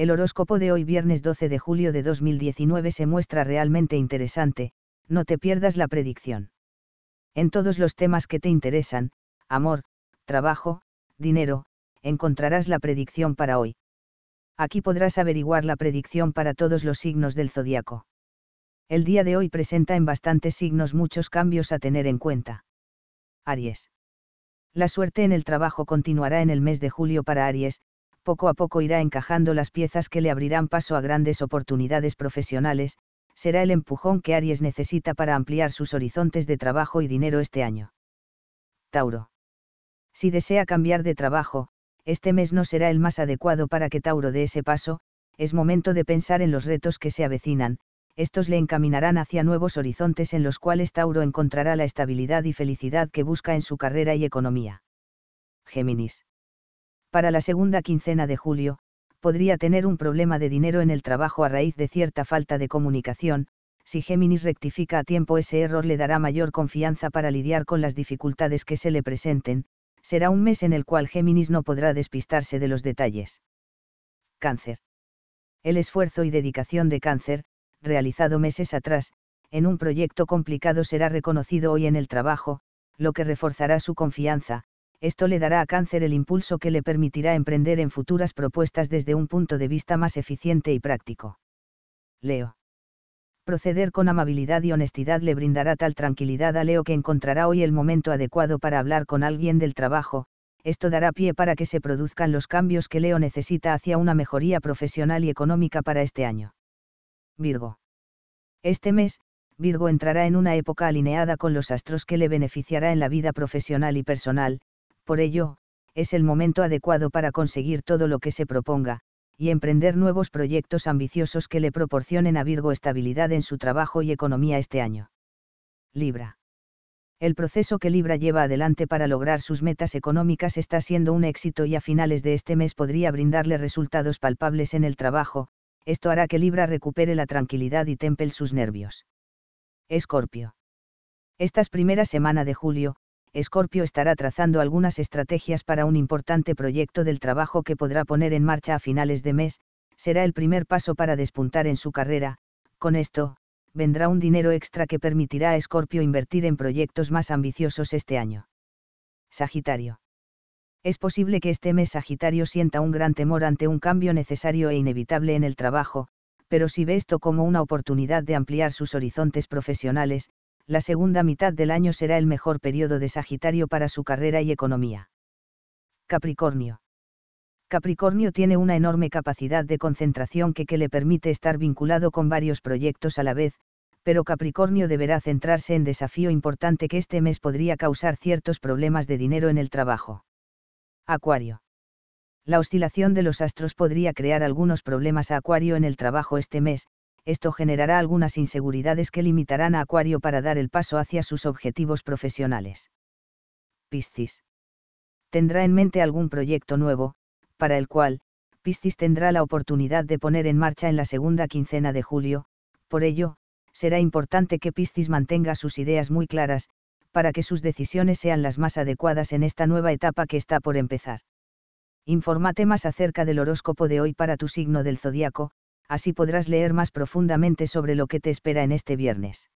El horóscopo de hoy viernes 12 de julio de 2019 se muestra realmente interesante, no te pierdas la predicción. En todos los temas que te interesan, amor, trabajo, dinero, encontrarás la predicción para hoy. Aquí podrás averiguar la predicción para todos los signos del zodiaco. El día de hoy presenta en bastantes signos muchos cambios a tener en cuenta. Aries. La suerte en el trabajo continuará en el mes de julio para Aries, poco a poco irá encajando las piezas que le abrirán paso a grandes oportunidades profesionales, será el empujón que Aries necesita para ampliar sus horizontes de trabajo y dinero este año. Tauro. Si desea cambiar de trabajo, este mes no será el más adecuado para que Tauro dé ese paso, es momento de pensar en los retos que se avecinan, estos le encaminarán hacia nuevos horizontes en los cuales Tauro encontrará la estabilidad y felicidad que busca en su carrera y economía. Géminis para la segunda quincena de julio, podría tener un problema de dinero en el trabajo a raíz de cierta falta de comunicación, si Géminis rectifica a tiempo ese error le dará mayor confianza para lidiar con las dificultades que se le presenten, será un mes en el cual Géminis no podrá despistarse de los detalles. Cáncer. El esfuerzo y dedicación de cáncer, realizado meses atrás, en un proyecto complicado será reconocido hoy en el trabajo, lo que reforzará su confianza, esto le dará a Cáncer el impulso que le permitirá emprender en futuras propuestas desde un punto de vista más eficiente y práctico. Leo. Proceder con amabilidad y honestidad le brindará tal tranquilidad a Leo que encontrará hoy el momento adecuado para hablar con alguien del trabajo, esto dará pie para que se produzcan los cambios que Leo necesita hacia una mejoría profesional y económica para este año. Virgo. Este mes, Virgo entrará en una época alineada con los astros que le beneficiará en la vida profesional y personal, por ello, es el momento adecuado para conseguir todo lo que se proponga, y emprender nuevos proyectos ambiciosos que le proporcionen a Virgo estabilidad en su trabajo y economía este año. Libra. El proceso que Libra lleva adelante para lograr sus metas económicas está siendo un éxito y a finales de este mes podría brindarle resultados palpables en el trabajo, esto hará que Libra recupere la tranquilidad y temple sus nervios. Escorpio. Estas primeras semanas de julio, Scorpio estará trazando algunas estrategias para un importante proyecto del trabajo que podrá poner en marcha a finales de mes, será el primer paso para despuntar en su carrera, con esto, vendrá un dinero extra que permitirá a Scorpio invertir en proyectos más ambiciosos este año. Sagitario. Es posible que este mes Sagitario sienta un gran temor ante un cambio necesario e inevitable en el trabajo, pero si ve esto como una oportunidad de ampliar sus horizontes profesionales, la segunda mitad del año será el mejor periodo de Sagitario para su carrera y economía. Capricornio. Capricornio tiene una enorme capacidad de concentración que, que le permite estar vinculado con varios proyectos a la vez, pero Capricornio deberá centrarse en desafío importante que este mes podría causar ciertos problemas de dinero en el trabajo. Acuario. La oscilación de los astros podría crear algunos problemas a Acuario en el trabajo este mes, esto generará algunas inseguridades que limitarán a Acuario para dar el paso hacia sus objetivos profesionales. Piscis. Tendrá en mente algún proyecto nuevo, para el cual, Piscis tendrá la oportunidad de poner en marcha en la segunda quincena de julio, por ello, será importante que Piscis mantenga sus ideas muy claras, para que sus decisiones sean las más adecuadas en esta nueva etapa que está por empezar. Infórmate más acerca del horóscopo de hoy para tu signo del zodiaco, así podrás leer más profundamente sobre lo que te espera en este viernes.